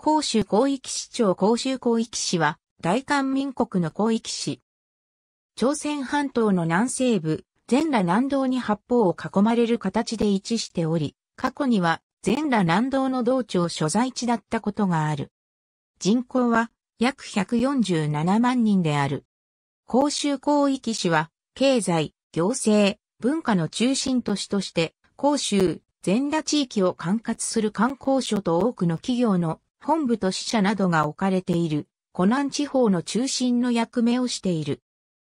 広州広域市長広州広域市は、大韓民国の広域市。朝鮮半島の南西部、全羅南道に八方を囲まれる形で位置しており、過去には全羅南道の道庁所在地だったことがある。人口は約147万人である。広州広域市は、経済、行政、文化の中心都市として、広州、全羅地域を管轄する観光所と多くの企業の本部と支社などが置かれている、湖南地方の中心の役目をしている。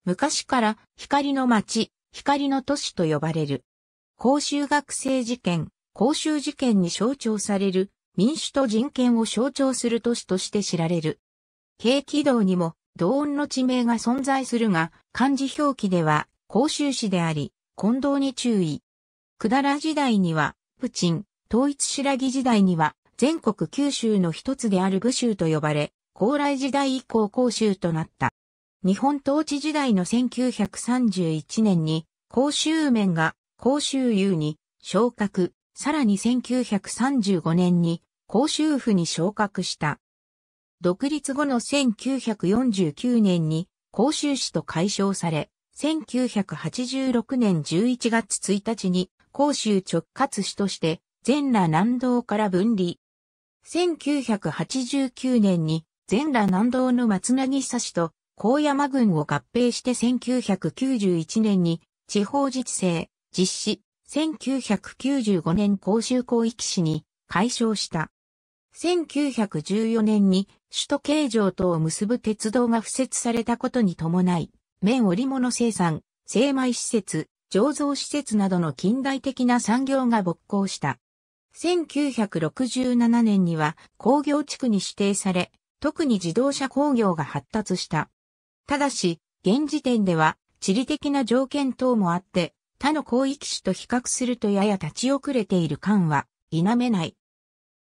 昔から光の町、光の都市と呼ばれる。公衆学生事件、公衆事件に象徴される民主と人権を象徴する都市として知られる。軽軌道にも同音の地名が存在するが、漢字表記では公衆市であり、混同に注意。百済時代には、プチン、統一白木時代には、全国九州の一つである武州と呼ばれ、高麗時代以降甲州となった。日本統治時代の1931年に、甲州面が甲州有に昇格、さらに1935年に甲州府に昇格した。独立後の1949年に甲州市と解消され、1986年11月1日に甲州直轄市として全羅南道から分離、1989年に全羅南道の松なぎ久市と高山郡を合併して1991年に地方自治制実施1995年甲州広域市に解消した。1914年に首都形状とを結ぶ鉄道が付設されたことに伴い、綿織物生産、精米施設、醸造施設などの近代的な産業が勃興した。1967年には工業地区に指定され、特に自動車工業が発達した。ただし、現時点では地理的な条件等もあって、他の広域市と比較するとやや立ち遅れている感は否めない。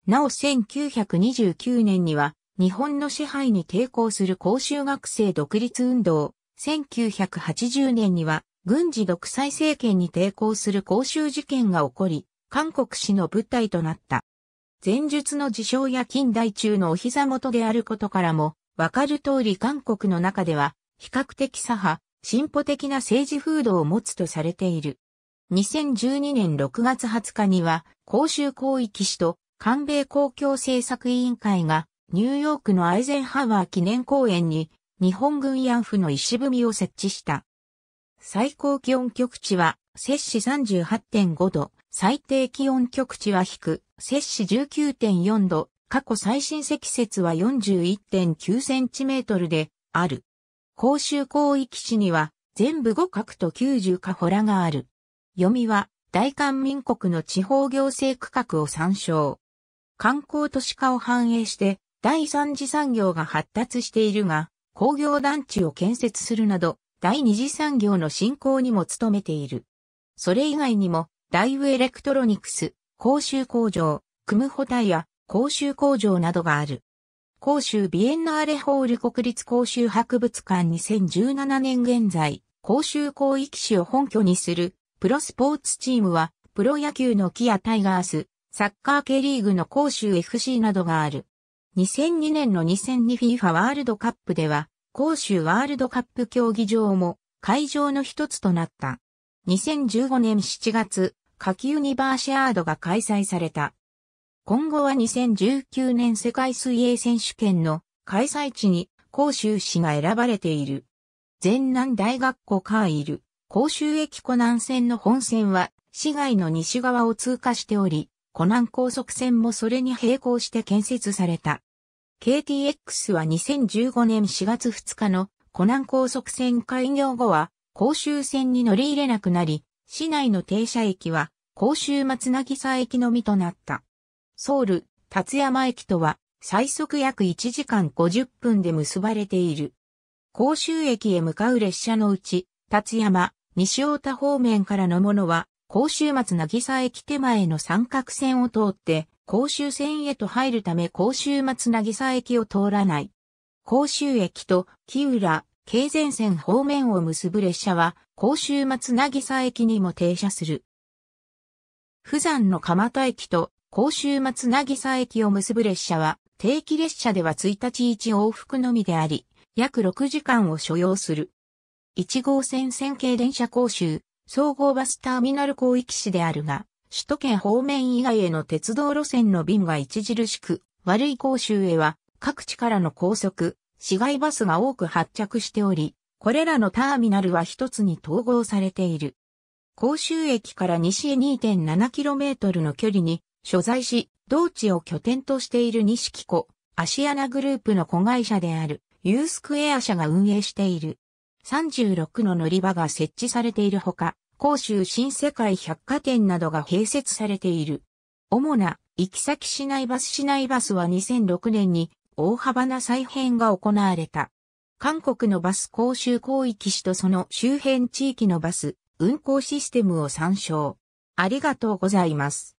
なお1929年には日本の支配に抵抗する公衆学生独立運動、1980年には軍事独裁政権に抵抗する公衆事件が起こり、韓国史の舞台となった。前述の事象や近代中のお膝元であることからも、わかる通り韓国の中では、比較的左派、進歩的な政治風土を持つとされている。2012年6月20日には、公衆広域史と韓米公共政策委員会が、ニューヨークのアイゼンハワー記念公園に、日本軍慰安婦の石踏みを設置した。最高気温局地は、摂氏38.5度、最低気温極地は低く、摂氏19.4度、過去最深積雪は41.9センチメートルである。甲州広域市には全部五角と90カホラがある。読みは大韓民国の地方行政区画を参照。観光都市化を反映して第三次産業が発達しているが、工業団地を建設するなど、第二次産業の振興にも努めている。それ以外にも、ライブエレクトロニクス、甲州工場、クムホタイヤ、甲州工場などがある。甲州ビエンナーレホール国立甲州博物館2017年現在、甲州広域市を本拠にするプロスポーツチームは、プロ野球のキアタイガース、サッカー系リーグの甲州 FC などがある。2002年の 2002FIFA ワールドカップでは、甲州ワールドカップ競技場も会場の一つとなった。2015年7月、夏季ユニバーシアードが開催された。今後は2019年世界水泳選手権の開催地に甲州市が選ばれている。全南大学校カーイル、甲州駅湖南線の本線は市街の西側を通過しており、湖南高速線もそれに並行して建設された。KTX は2015年4月2日の湖南高速線開業後は、甲州線に乗り入れなくなり、市内の停車駅は、甲州松渚駅のみとなった。ソウル、立山駅とは、最速約1時間50分で結ばれている。甲州駅へ向かう列車のうち、立山、西太田方面からのものは、甲州松渚駅手前の三角線を通って、甲州線へと入るため甲州松渚駅を通らない。甲州駅と木浦、京前線方面を結ぶ列車は、甲州松渚駅にも停車する。富山の蒲田駅と甲州松渚駅を結ぶ列車は、定期列車では1日1往復のみであり、約6時間を所要する。1号線線形電車甲州、総合バスターミナル広域市であるが、首都圏方面以外への鉄道路線の便が著しく、悪い甲州へは、各地からの高速、市街バスが多く発着しており、これらのターミナルは一つに統合されている。甲州駅から西へ 2.7km の距離に所在し、同地を拠点としている西木湖、アシアナグループの子会社である U スクエア社が運営している。36の乗り場が設置されているほか、甲州新世界百貨店などが併設されている。主な行き先市内バス市内バスは2006年に大幅な再編が行われた。韓国のバス公衆広域市とその周辺地域のバス運行システムを参照。ありがとうございます。